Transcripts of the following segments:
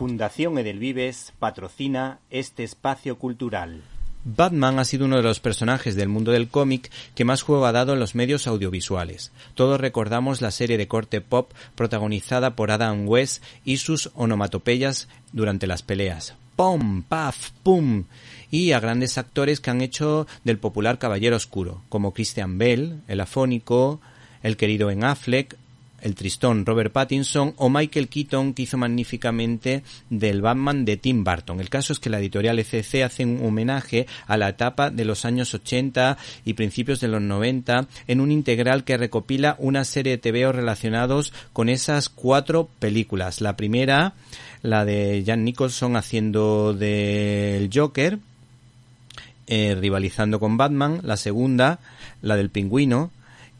Fundación Edelvives patrocina este espacio cultural. Batman ha sido uno de los personajes del mundo del cómic que más juego ha dado en los medios audiovisuales. Todos recordamos la serie de corte pop protagonizada por Adam West y sus onomatopeyas durante las peleas. ¡Pum! ¡Paf! ¡Pum! Y a grandes actores que han hecho del popular Caballero Oscuro, como Christian Bell, el afónico, el querido Ben Affleck el tristón Robert Pattinson o Michael Keaton que hizo magníficamente del Batman de Tim Burton. El caso es que la editorial ECC hace un homenaje a la etapa de los años 80 y principios de los 90 en un integral que recopila una serie de TVO relacionados con esas cuatro películas. La primera, la de Jan Nicholson haciendo del Joker, eh, rivalizando con Batman. La segunda, la del pingüino,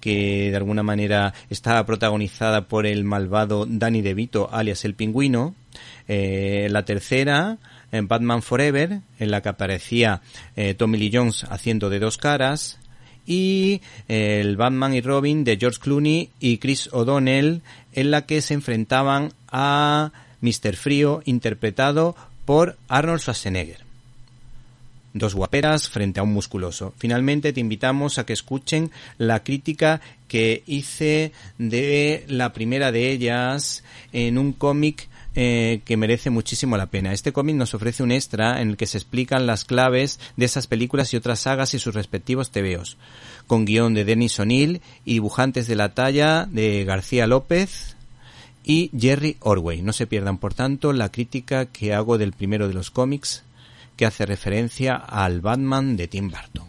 que de alguna manera estaba protagonizada por el malvado Danny DeVito, alias el pingüino. Eh, la tercera, en Batman Forever, en la que aparecía eh, Tommy Lee Jones haciendo de dos caras. Y eh, el Batman y Robin de George Clooney y Chris O'Donnell, en la que se enfrentaban a Mr. Frío, interpretado por Arnold Schwarzenegger dos guaperas frente a un musculoso. Finalmente te invitamos a que escuchen la crítica que hice de la primera de ellas en un cómic eh, que merece muchísimo la pena. Este cómic nos ofrece un extra en el que se explican las claves de esas películas y otras sagas y sus respectivos tebeos, con guión de Denis O'Neill y dibujantes de la talla de García López y Jerry Orway. No se pierdan, por tanto, la crítica que hago del primero de los cómics que hace referencia al Batman de Tim Burton.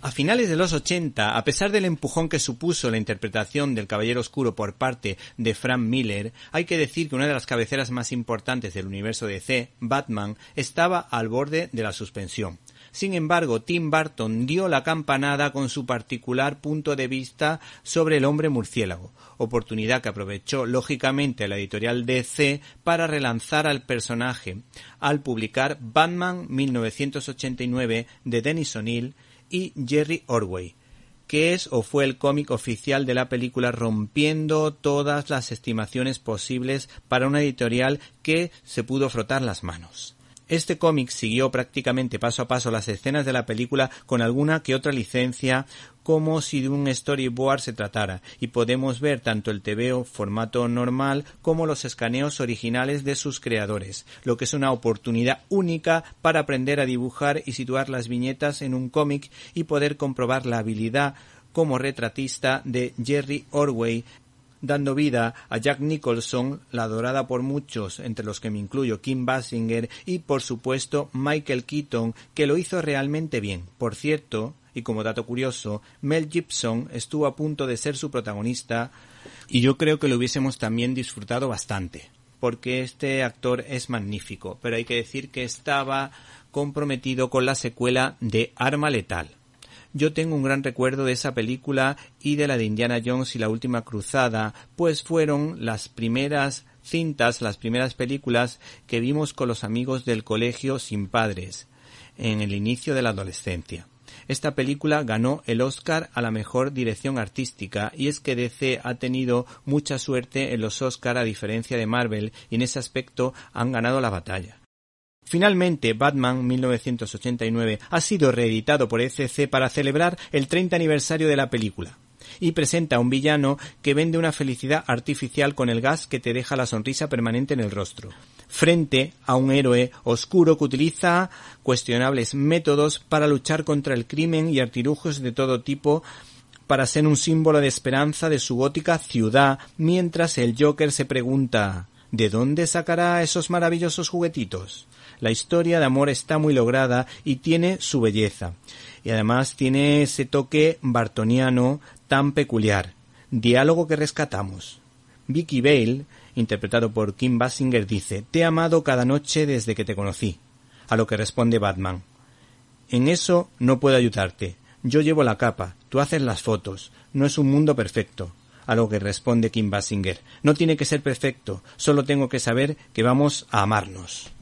A finales de los 80, a pesar del empujón que supuso la interpretación del Caballero Oscuro por parte de Frank Miller, hay que decir que una de las cabeceras más importantes del universo de DC, Batman, estaba al borde de la suspensión. Sin embargo, Tim Burton dio la campanada con su particular punto de vista sobre el hombre murciélago, oportunidad que aprovechó lógicamente la editorial DC para relanzar al personaje al publicar Batman 1989 de Dennis O'Neill y Jerry Orway que es o fue el cómic oficial de la película rompiendo todas las estimaciones posibles para una editorial que se pudo frotar las manos. Este cómic siguió prácticamente paso a paso las escenas de la película con alguna que otra licencia como si de un storyboard se tratara y podemos ver tanto el TVO formato normal como los escaneos originales de sus creadores, lo que es una oportunidad única para aprender a dibujar y situar las viñetas en un cómic y poder comprobar la habilidad como retratista de Jerry Orway dando vida a Jack Nicholson, la adorada por muchos, entre los que me incluyo Kim Basinger y por supuesto Michael Keaton, que lo hizo realmente bien. Por cierto, y como dato curioso, Mel Gibson estuvo a punto de ser su protagonista y yo creo que lo hubiésemos también disfrutado bastante, porque este actor es magnífico, pero hay que decir que estaba comprometido con la secuela de Arma Letal. Yo tengo un gran recuerdo de esa película y de la de Indiana Jones y la última cruzada, pues fueron las primeras cintas, las primeras películas que vimos con los amigos del colegio sin padres, en el inicio de la adolescencia. Esta película ganó el Oscar a la mejor dirección artística y es que DC ha tenido mucha suerte en los Oscar a diferencia de Marvel y en ese aspecto han ganado la batalla. Finalmente, Batman 1989 ha sido reeditado por ECC para celebrar el 30 aniversario de la película y presenta a un villano que vende una felicidad artificial con el gas que te deja la sonrisa permanente en el rostro, frente a un héroe oscuro que utiliza cuestionables métodos para luchar contra el crimen y artilugios de todo tipo para ser un símbolo de esperanza de su gótica ciudad, mientras el Joker se pregunta ¿De dónde sacará esos maravillosos juguetitos? La historia de amor está muy lograda y tiene su belleza. Y además tiene ese toque bartoniano tan peculiar. Diálogo que rescatamos. Vicky Bale, interpretado por Kim Basinger, dice Te he amado cada noche desde que te conocí. A lo que responde Batman. En eso no puedo ayudarte. Yo llevo la capa, tú haces las fotos. No es un mundo perfecto a lo que responde Kim Basinger. No tiene que ser perfecto, solo tengo que saber que vamos a amarnos.